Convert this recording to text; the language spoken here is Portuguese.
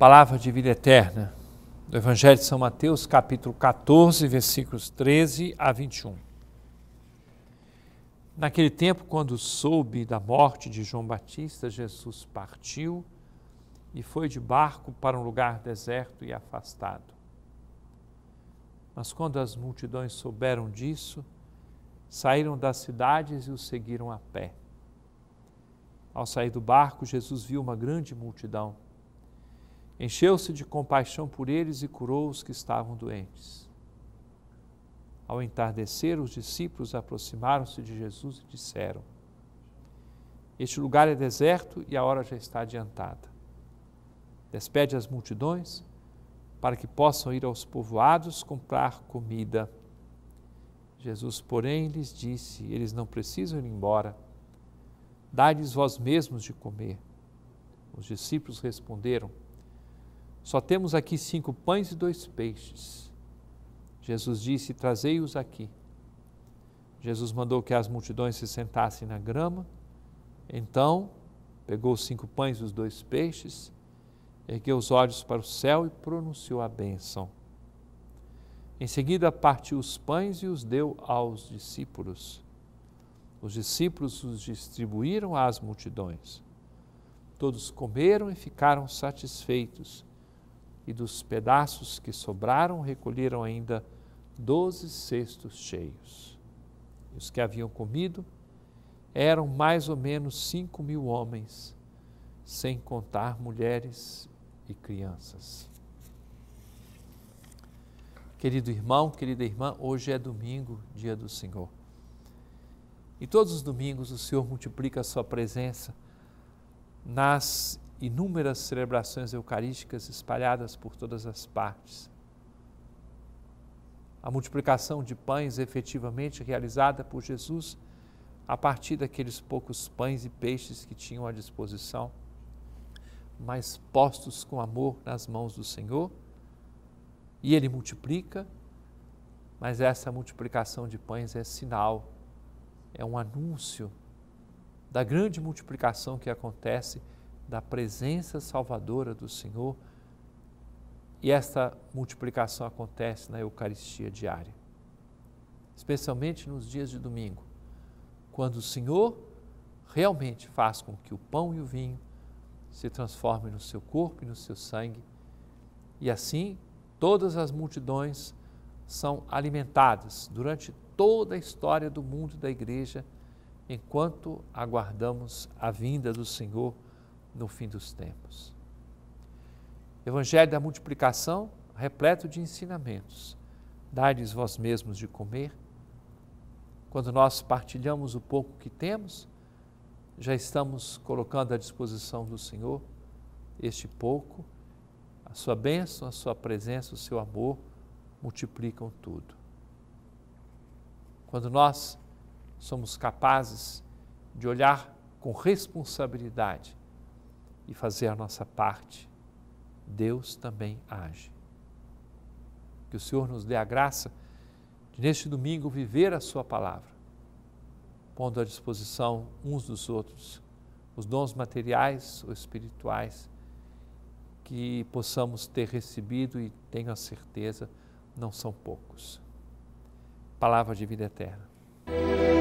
palavra de vida eterna, do Evangelho de São Mateus, capítulo 14, versículos 13 a 21. Naquele tempo, quando soube da morte de João Batista, Jesus partiu e foi de barco para um lugar deserto e afastado. Mas quando as multidões souberam disso, saíram das cidades e o seguiram a pé. Ao sair do barco, Jesus viu uma grande multidão Encheu-se de compaixão por eles e curou os que estavam doentes. Ao entardecer, os discípulos aproximaram-se de Jesus e disseram: Este lugar é deserto e a hora já está adiantada. Despede as multidões para que possam ir aos povoados comprar comida. Jesus, porém, lhes disse: Eles não precisam ir embora. Dai-lhes vós mesmos de comer. Os discípulos responderam: só temos aqui cinco pães e dois peixes. Jesus disse: Trazei-os aqui. Jesus mandou que as multidões se sentassem na grama. Então, pegou os cinco pães e os dois peixes, ergueu os olhos para o céu e pronunciou a bênção. Em seguida, partiu os pães e os deu aos discípulos. Os discípulos os distribuíram às multidões. Todos comeram e ficaram satisfeitos e dos pedaços que sobraram recolheram ainda doze cestos cheios. E os que haviam comido eram mais ou menos cinco mil homens, sem contar mulheres e crianças. Querido irmão, querida irmã, hoje é domingo, dia do Senhor. E todos os domingos o Senhor multiplica a sua presença nas inúmeras celebrações eucarísticas espalhadas por todas as partes. A multiplicação de pães efetivamente realizada por Jesus a partir daqueles poucos pães e peixes que tinham à disposição, mas postos com amor nas mãos do Senhor, e ele multiplica, mas essa multiplicação de pães é sinal, é um anúncio da grande multiplicação que acontece da presença salvadora do Senhor. E esta multiplicação acontece na Eucaristia diária, especialmente nos dias de domingo, quando o Senhor realmente faz com que o pão e o vinho se transformem no seu corpo e no seu sangue, e assim todas as multidões são alimentadas durante toda a história do mundo da igreja, enquanto aguardamos a vinda do Senhor no fim dos tempos. Evangelho da multiplicação, repleto de ensinamentos. Dai-lhes vós mesmos de comer. Quando nós partilhamos o pouco que temos, já estamos colocando à disposição do Senhor este pouco, a sua bênção, a sua presença, o seu amor multiplicam tudo. Quando nós somos capazes de olhar com responsabilidade e fazer a nossa parte, Deus também age. Que o Senhor nos dê a graça de, neste domingo, viver a Sua palavra, pondo à disposição uns dos outros os dons materiais ou espirituais que possamos ter recebido e, tenho a certeza, não são poucos. Palavra de vida eterna.